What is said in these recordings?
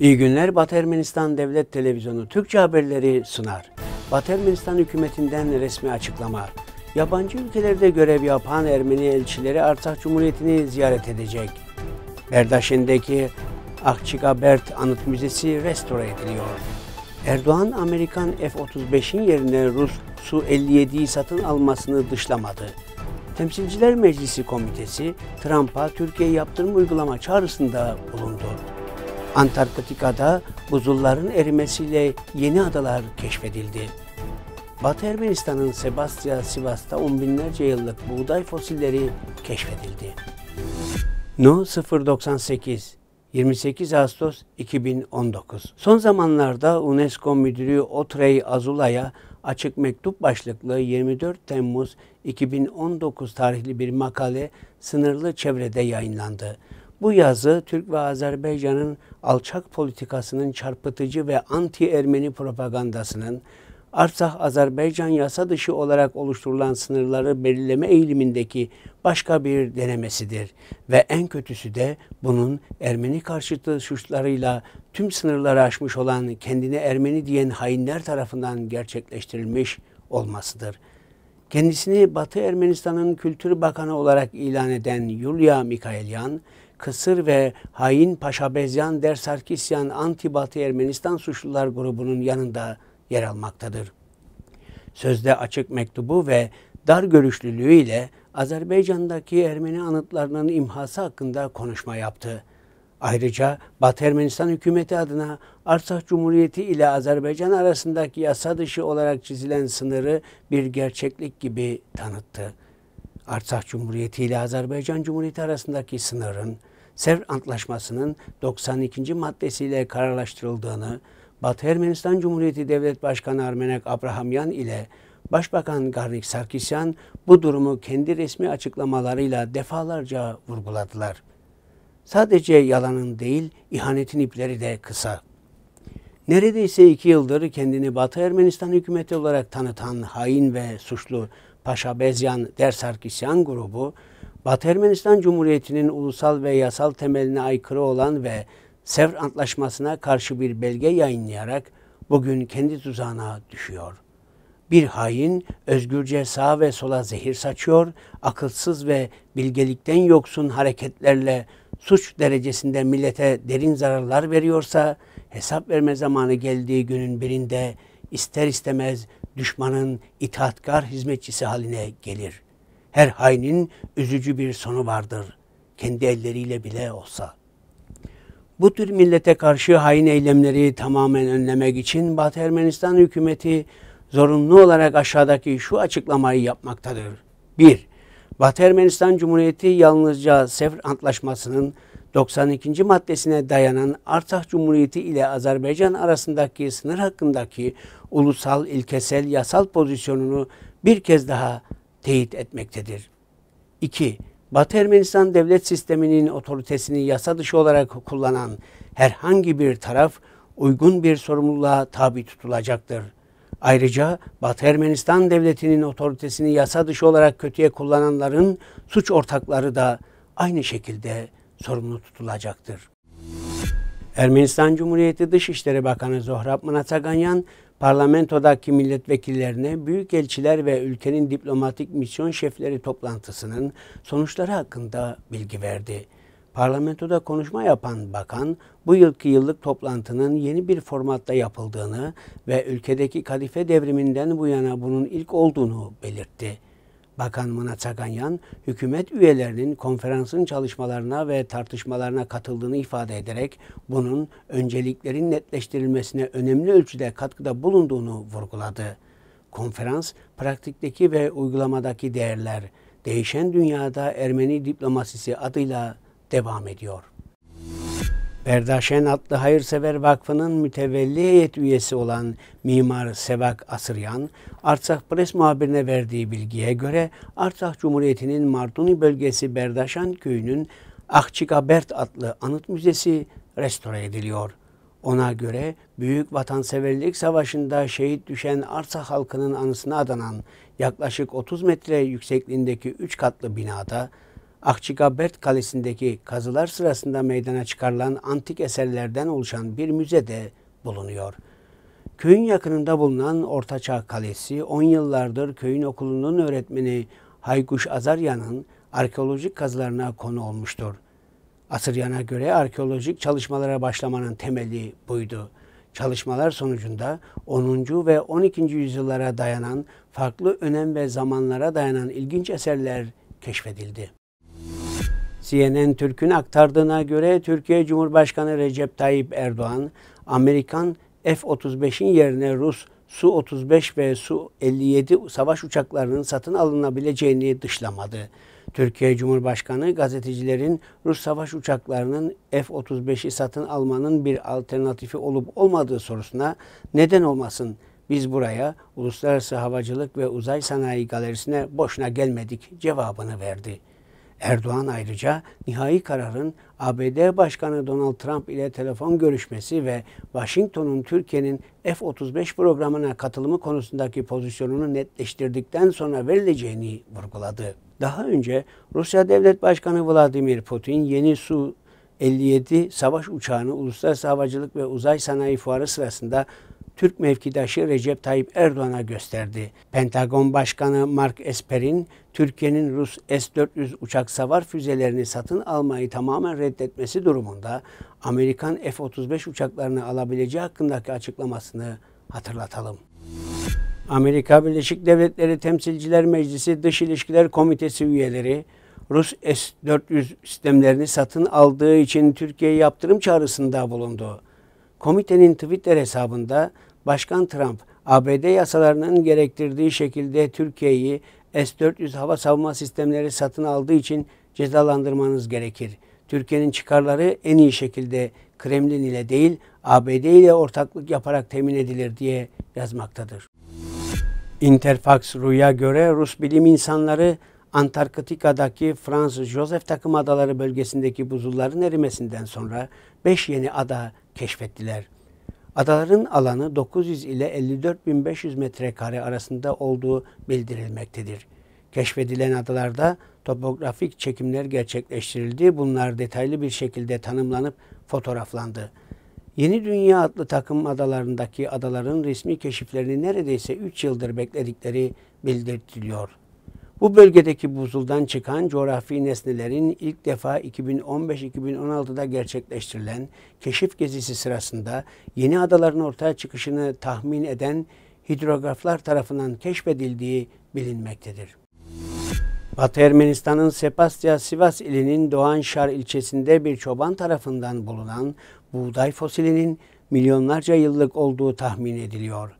İyi günler. Batı Ermenistan Devlet Televizyonu Türkçe haberleri sunar. Batı Ermenistan hükümetinden resmi açıklama. Yabancı ülkelerde görev yapan Ermeni elçileri Arsak Cumhuriyeti'ni ziyaret edecek. Berdaşen'deki Akçıka Anıt Müzesi restore ediliyor. Erdoğan, Amerikan F-35'in yerine Rus Su-57'yi satın almasını dışlamadı. Temsilciler Meclisi Komitesi, Trump'a Türkiye yaptırım uygulama çağrısında bulundu. Antarktika'da buzulların erimesiyle yeni adalar keşfedildi. Batı Ermenistan'ın Sebastya, Sivas'ta on binlerce yıllık buğday fosilleri keşfedildi. No 098 28 Ağustos 2019 Son zamanlarda UNESCO Müdürü Otrey Azula'ya açık mektup başlıklı 24 Temmuz 2019 tarihli bir makale sınırlı çevrede yayınlandı. Bu yazı Türk ve Azerbaycan'ın alçak politikasının çarpıtıcı ve anti-Ermeni propagandasının Artsah Azerbaycan yasa dışı olarak oluşturulan sınırları belirleme eğilimindeki başka bir denemesidir ve en kötüsü de bunun Ermeni karşıtı suçlarıyla tüm sınırları aşmış olan kendini Ermeni diyen hainler tarafından gerçekleştirilmiş olmasıdır. Kendisini Batı Ermenistan'ın Kültür Bakanı olarak ilan eden Yulia Mikhailyan, Kısır ve hain Paşabezyan, Dersarkisyan, Antibatı Ermenistan suçlular grubunun yanında yer almaktadır. Sözde açık mektubu ve dar görüşlülüğü ile Azerbaycan'daki Ermeni anıtlarının imhası hakkında konuşma yaptı. Ayrıca Batı Ermenistan hükümeti adına Arsak Cumhuriyeti ile Azerbaycan arasındaki yasa dışı olarak çizilen sınırı bir gerçeklik gibi tanıttı. Artsakh Cumhuriyeti ile Azerbaycan Cumhuriyeti arasındaki sınırın Sevr Antlaşması'nın 92. maddesiyle kararlaştırıldığını, Batı Ermenistan Cumhuriyeti Devlet Başkanı Armenek Abrahamyan ile Başbakan Garnik Sarkisyan bu durumu kendi resmi açıklamalarıyla defalarca vurguladılar. Sadece yalanın değil, ihanetin ipleri de kısa. Neredeyse iki yıldır kendini Batı Ermenistan hükümeti olarak tanıtan hain ve suçlu Paşa Bezyan der Sarkisyan Grubu, Batı Ermenistan Cumhuriyeti'nin ulusal ve yasal temeline aykırı olan ve Sevr Antlaşması'na karşı bir belge yayınlayarak bugün kendi tuzağına düşüyor. Bir hain özgürce sağa ve sola zehir saçıyor, akılsız ve bilgelikten yoksun hareketlerle suç derecesinde millete derin zararlar veriyorsa, hesap verme zamanı geldiği günün birinde ister istemez düşmanın itaatkar hizmetçisi haline gelir. Her hainin üzücü bir sonu vardır. Kendi elleriyle bile olsa. Bu tür millete karşı hain eylemleri tamamen önlemek için Batı Ermenistan hükümeti zorunlu olarak aşağıdaki şu açıklamayı yapmaktadır. 1. Batı Ermenistan Cumhuriyeti yalnızca Sevr Antlaşması'nın 92. maddesine dayanan Artah Cumhuriyeti ile Azerbaycan arasındaki sınır hakkındaki ulusal, ilkesel, yasal pozisyonunu bir kez daha teyit etmektedir. 2. Batı Ermenistan devlet sisteminin otoritesini yasa dışı olarak kullanan herhangi bir taraf uygun bir sorumluluğa tabi tutulacaktır. Ayrıca Batı Ermenistan devletinin otoritesini yasa dışı olarak kötüye kullananların suç ortakları da aynı şekilde sorumlu tutulacaktır. Ermenistan Cumhuriyeti Dışişleri Bakanı Zohrab Mnatsaganyan, parlamentodaki milletvekillerine büyük elçiler ve ülkenin diplomatik misyon şefleri toplantısının sonuçları hakkında bilgi verdi. Parlamentoda konuşma yapan bakan, bu yılki yıllık toplantının yeni bir formatta yapıldığını ve ülkedeki kadife devriminden bu yana bunun ilk olduğunu belirtti. Bakan Mına Çakanyan, hükümet üyelerinin konferansın çalışmalarına ve tartışmalarına katıldığını ifade ederek bunun önceliklerin netleştirilmesine önemli ölçüde katkıda bulunduğunu vurguladı. Konferans, praktikteki ve uygulamadaki değerler, değişen dünyada Ermeni diplomasisi adıyla devam ediyor. Berdaşen adlı Hayırsever Vakfı'nın mütevelli heyet üyesi olan Mimar Sevak Asıryan, Artsakh Pres muhabirine verdiği bilgiye göre Artsakh Cumhuriyeti'nin Marduni bölgesi Berdaşan köyünün Akçikabert adlı anıt müzesi restore ediliyor. Ona göre Büyük Vatanseverlik Savaşı'nda şehit düşen Arsa halkının anısına adanan yaklaşık 30 metre yüksekliğindeki 3 katlı binada Akçigabert Kalesi'ndeki kazılar sırasında meydana çıkarılan antik eserlerden oluşan bir müze de bulunuyor. Köyün yakınında bulunan Ortaçağ Kalesi 10 yıllardır köyün okulunun öğretmeni Haykuş Azarya'nın arkeolojik kazılarına konu olmuştur. Asıryan'a göre arkeolojik çalışmalara başlamanın temeli buydu. Çalışmalar sonucunda 10. ve 12. yüzyıllara dayanan, farklı önem ve zamanlara dayanan ilginç eserler keşfedildi. CNN Türk'ün aktardığına göre Türkiye Cumhurbaşkanı Recep Tayyip Erdoğan, Amerikan F-35'in yerine Rus Su-35 ve Su-57 savaş uçaklarının satın alınabileceğini dışlamadı. Türkiye Cumhurbaşkanı gazetecilerin Rus savaş uçaklarının F-35'i satın almanın bir alternatifi olup olmadığı sorusuna neden olmasın biz buraya Uluslararası Havacılık ve Uzay Sanayi Galerisi'ne boşuna gelmedik cevabını verdi.'' Erdoğan ayrıca nihai kararın ABD Başkanı Donald Trump ile telefon görüşmesi ve Washington'un Türkiye'nin F-35 programına katılımı konusundaki pozisyonunu netleştirdikten sonra verileceğini vurguladı. Daha önce Rusya Devlet Başkanı Vladimir Putin yeni Su 57 savaş uçağını Uluslararası Havacılık ve Uzay Sanayi Fuarı sırasında Türk mevkidaşı Recep Tayyip Erdoğan'a gösterdi. Pentagon Başkanı Mark Esper'in Türkiye'nin Rus S-400 uçak savar füzelerini satın almayı tamamen reddetmesi durumunda Amerikan F-35 uçaklarını alabileceği hakkındaki açıklamasını hatırlatalım. Amerika Birleşik Devletleri Temsilciler Meclisi Dış İlişkiler Komitesi üyeleri Rus S-400 sistemlerini satın aldığı için Türkiye'ye yaptırım çağrısında bulundu. Komitenin Twitter hesabında Başkan Trump, ABD yasalarının gerektirdiği şekilde Türkiye'yi S-400 hava savunma sistemleri satın aldığı için cezalandırmanız gerekir. Türkiye'nin çıkarları en iyi şekilde Kremlin ile değil ABD ile ortaklık yaparak temin edilir diye yazmaktadır. Interfax rüya göre Rus bilim insanları Antarktika'daki Fransız Joseph takım adaları bölgesindeki buzulların erimesinden sonra 5 yeni ada keşfettiler. Adaların alanı 900 ile 54.500 metrekare arasında olduğu bildirilmektedir. Keşfedilen adalarda topografik çekimler gerçekleştirildi. Bunlar detaylı bir şekilde tanımlanıp fotoğraflandı. Yeni Dünya adlı takım adalarındaki adaların resmi keşiflerini neredeyse 3 yıldır bekledikleri bildiriliyor. Bu bölgedeki buzuldan çıkan coğrafi nesnelerin ilk defa 2015-2016'da gerçekleştirilen keşif gezisi sırasında yeni adaların ortaya çıkışını tahmin eden hidrograflar tarafından keşfedildiği bilinmektedir. Batı Ermenistan'ın Sepasya Sivas ilinin Doğanşar ilçesinde bir çoban tarafından bulunan buğday fosilinin milyonlarca yıllık olduğu tahmin ediliyor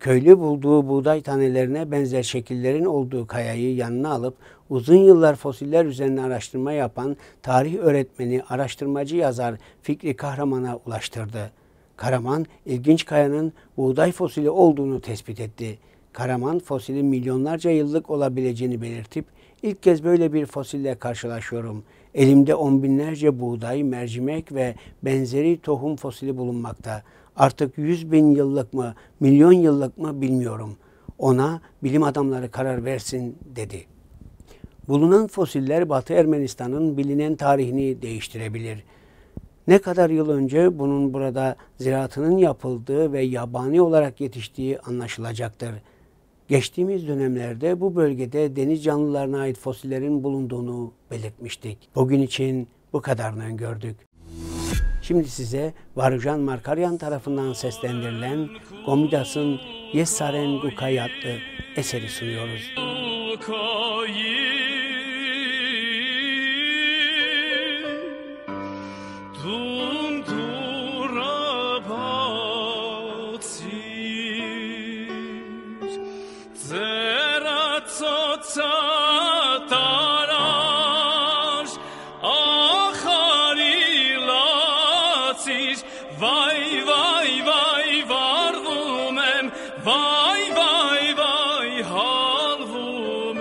köylü bulduğu buğday tanelerine benzer şekillerin olduğu kayayı yanına alıp uzun yıllar fosiller üzerine araştırma yapan tarih öğretmeni, araştırmacı yazar Fikri Kahraman'a ulaştırdı. Karaman, ilginç kayanın buğday fosili olduğunu tespit etti. Karaman, fosilin milyonlarca yıllık olabileceğini belirtip, ilk kez böyle bir fosille karşılaşıyorum. Elimde on binlerce buğday, mercimek ve benzeri tohum fosili bulunmakta.'' artık yüz bin yıllık mı, milyon yıllık mı bilmiyorum. Ona bilim adamları karar versin dedi. Bulunan fosiller Batı Ermenistan'ın bilinen tarihini değiştirebilir. Ne kadar yıl önce bunun burada ziraatının yapıldığı ve yabani olarak yetiştiği anlaşılacaktır. Geçtiğimiz dönemlerde bu bölgede deniz canlılarına ait fosillerin bulunduğunu belirtmiştik. Bugün için bu kadarını gördük. Şimdi size Varujan Markaryan tarafından seslendirilen Gomidas'ın Yesaren Gukay adlı eseri sunuyoruz. Gukay'ı Vay vay vay halvum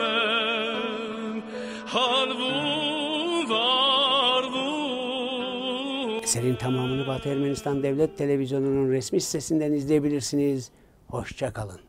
halvum var Eserin tamamını Batı Ermenistan Devlet Televizyonu'nun resmi sitesinden izleyebilirsiniz. Hoşçakalın.